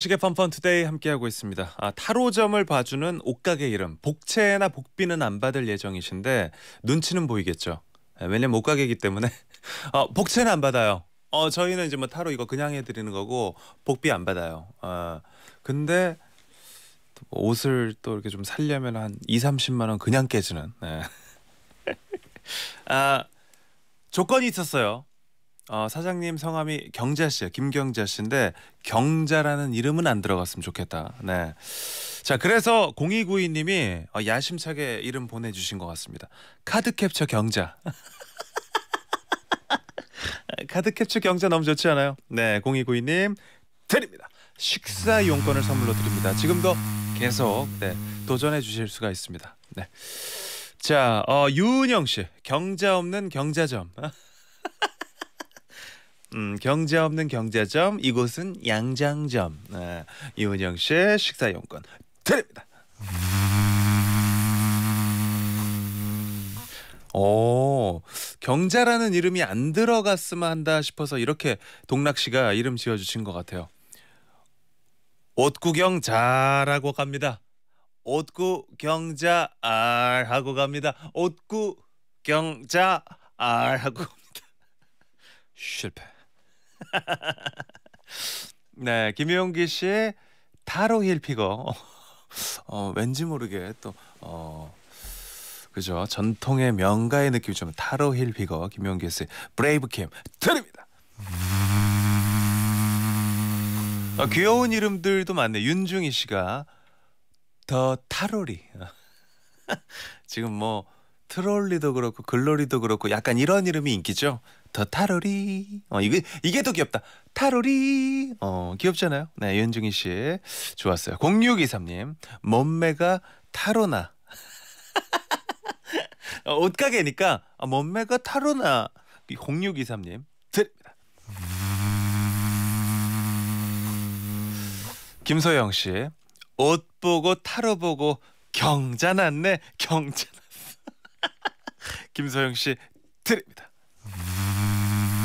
시계 펀펀 투데이 함께하고 있습니다. 아, 타로점을 봐주는 옷가게 이름 복채나 복비는 안 받을 예정이신데 눈치는 보이겠죠. 예, 왜냐면 옷가게이기 때문에 어, 복채는 안 받아요. 어 저희는 이제 뭐 타로 이거 그냥 해드리는 거고 복비 안 받아요. 어, 근데 뭐 옷을 또 이렇게 좀 살려면 한 2, 30만 원 그냥 깨지는. 네. 아 조건이 있었어요. 어, 사장님 성함이 경자 씨야 김경자 씨인데 경자라는 이름은 안 들어갔으면 좋겠다. 네. 자, 그래서 0292님이 어, 야심차게 이름 보내주신 것 같습니다. 카드 캡처 경자. 카드 캡처 경자 너무 좋지 않아요? 네, 0292님 드립니다. 식사 용건을 선물로 드립니다. 지금도 계속 네, 도전해 주실 수가 있습니다. 네. 자, 어, 유은영 씨 경자 없는 경자점. 음, 경제 없는 경제점 이곳은 양장점 네, 이은영 씨의 식사용권 드립니다. 오, 어, 경자라는 이름이 안 들어갔으면 한다 싶어서 이렇게 동락 씨가 이름 지어주신 것 같아요. 옷 구경 잘하고 갑니다. 옷구 경자 알 하고 갑니다. 옷구 경자 알 하고 갑니다. 실패. 네, 김용기 씨의 타로 힐피거. 어, 왠지 모르게 또 어, 그죠 전통의 명가의 느낌이 좀 타로 힐피거 김용기 씨의 브레이브 캠 드립니다. 어, 귀여운 이름들도 많네. 윤중희 씨가 더 타로리. 지금 뭐 트롤리도 그렇고 글로리도 그렇고 약간 이런 이름이 인기죠. 더 타로리. 어 이게 이게 더 귀엽다. 타로리. 어 귀엽잖아요. 네, 윤중희 씨. 좋았어요. 0623님. 몸매가 타로나. 어, 옷가게니까 아, 몸매가 타로나. 0623님. 드립니다. 김소영 씨. 옷 보고 타로 보고 경자났네. 경자. 김서영 씨 드립니다.